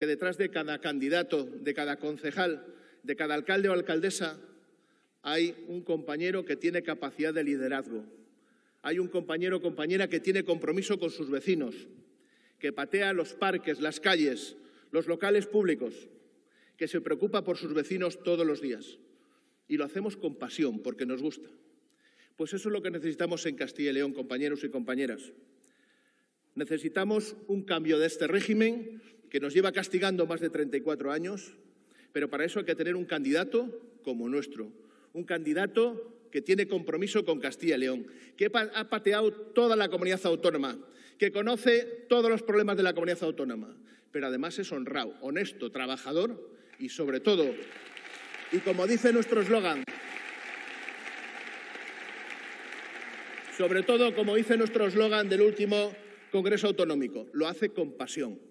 que detrás de cada candidato, de cada concejal, de cada alcalde o alcaldesa, hay un compañero que tiene capacidad de liderazgo. Hay un compañero o compañera que tiene compromiso con sus vecinos, que patea los parques, las calles, los locales públicos, que se preocupa por sus vecinos todos los días. Y lo hacemos con pasión, porque nos gusta. Pues eso es lo que necesitamos en Castilla y León, compañeros y compañeras. Necesitamos un cambio de este régimen que nos lleva castigando más de 34 años, pero para eso hay que tener un candidato como nuestro, un candidato que tiene compromiso con Castilla y León, que ha pateado toda la comunidad autónoma, que conoce todos los problemas de la comunidad autónoma, pero además es honrado, honesto, trabajador y sobre todo, y como dice nuestro eslogan, sobre todo como dice nuestro eslogan del último Congreso Autonómico, lo hace con pasión.